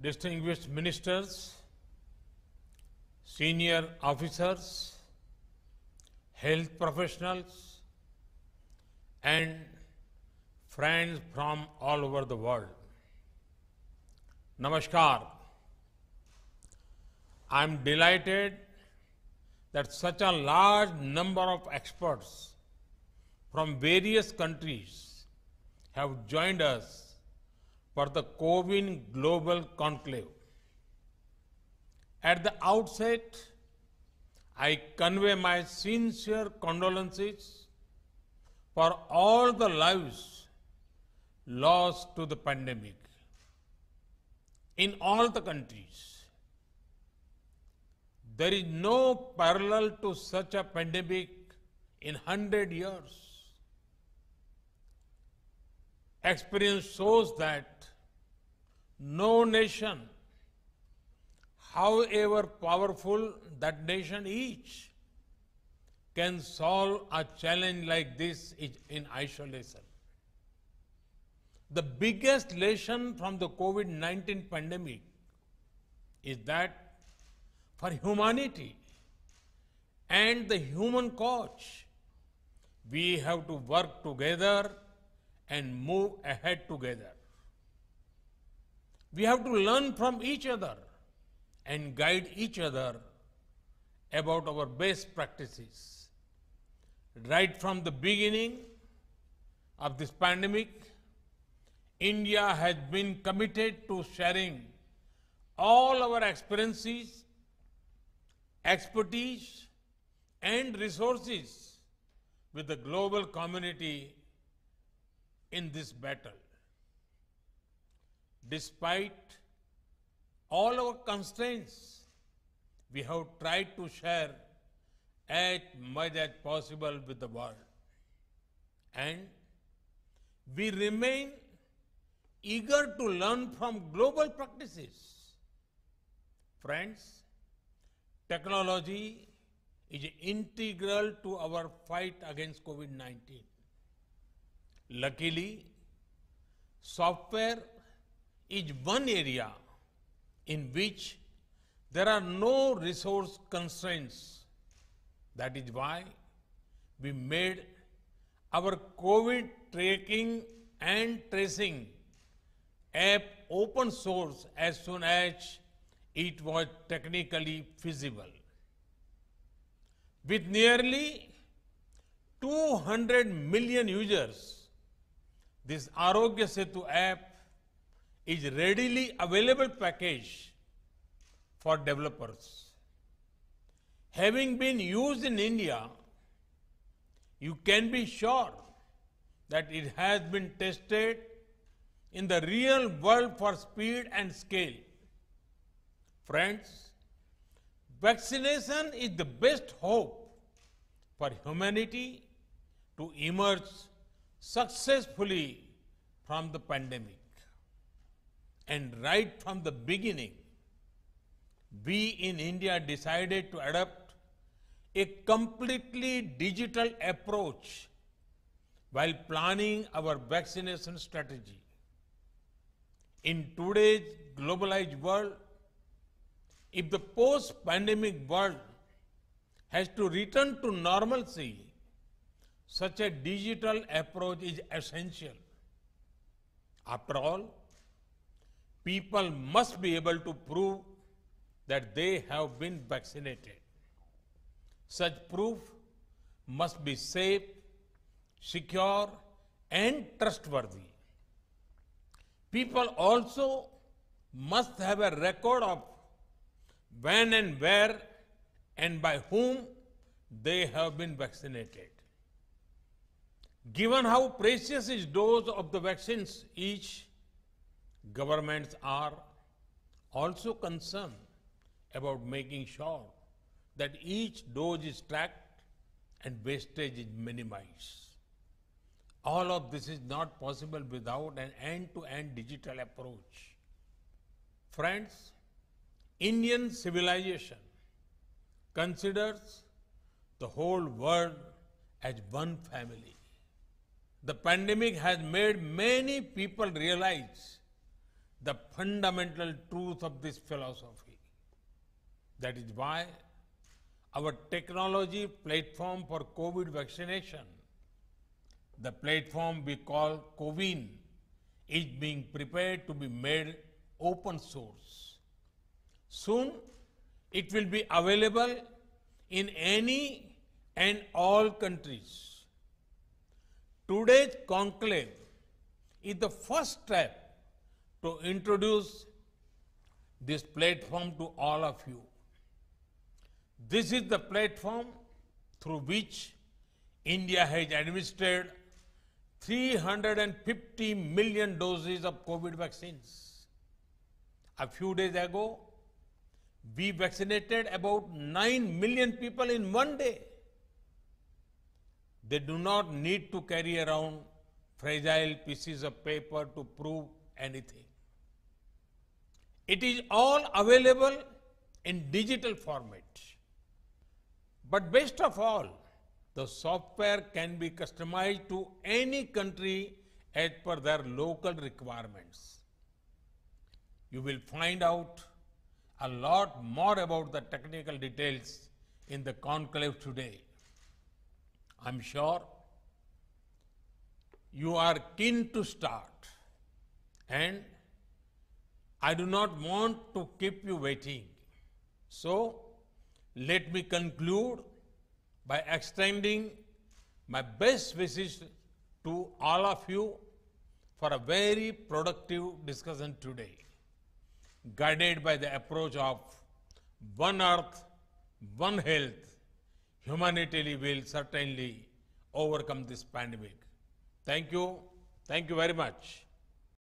distinguished ministers, senior officers, health professionals, and friends from all over the world. Namaskar. I am delighted that such a large number of experts from various countries have joined us for the COVID Global Conclave. At the outset, I convey my sincere condolences for all the lives lost to the pandemic in all the countries. There is no parallel to such a pandemic in 100 years. Experience shows that no nation, however powerful that nation is, can solve a challenge like this in isolation. The biggest lesson from the COVID 19 pandemic is that for humanity and the human cause, we have to work together and move ahead together. We have to learn from each other and guide each other about our best practices. Right from the beginning of this pandemic, India has been committed to sharing all our experiences, expertise, and resources with the global community in this battle. Despite all our constraints, we have tried to share as much as possible with the world. And we remain eager to learn from global practices. Friends, technology is integral to our fight against COVID-19. Luckily, software is one area in which there are no resource constraints. That is why we made our COVID tracking and tracing app open source as soon as it was technically feasible. With nearly 200 million users, this Arogya Setu app is readily available package for developers. Having been used in India, you can be sure that it has been tested in the real world for speed and scale. Friends, vaccination is the best hope for humanity to emerge successfully from the pandemic. And right from the beginning, we in India decided to adopt a completely digital approach while planning our vaccination strategy. In today's globalized world, if the post-pandemic world has to return to normalcy, such a digital approach is essential. After all, people must be able to prove that they have been vaccinated. Such proof must be safe, secure, and trustworthy. People also must have a record of when and where and by whom they have been vaccinated. Given how precious is dose of the vaccines each, governments are also concerned about making sure that each dose is tracked and wastage is minimized. All of this is not possible without an end-to-end -end digital approach. Friends, Indian civilization considers the whole world as one family the pandemic has made many people realize the fundamental truth of this philosophy. That is why our technology platform for COVID vaccination, the platform we call COVIN, is being prepared to be made open source. Soon, it will be available in any and all countries. Today's conclave is the first step to introduce this platform to all of you. This is the platform through which India has administered 350 million doses of COVID vaccines. A few days ago, we vaccinated about 9 million people in one day. They do not need to carry around fragile pieces of paper to prove anything. It is all available in digital format. But best of all, the software can be customized to any country as per their local requirements. You will find out a lot more about the technical details in the conclave today. I'm sure you are keen to start and I do not want to keep you waiting. So, let me conclude by extending my best wishes to all of you for a very productive discussion today, guided by the approach of one earth, one health, Humanity will certainly overcome this pandemic. Thank you. Thank you very much.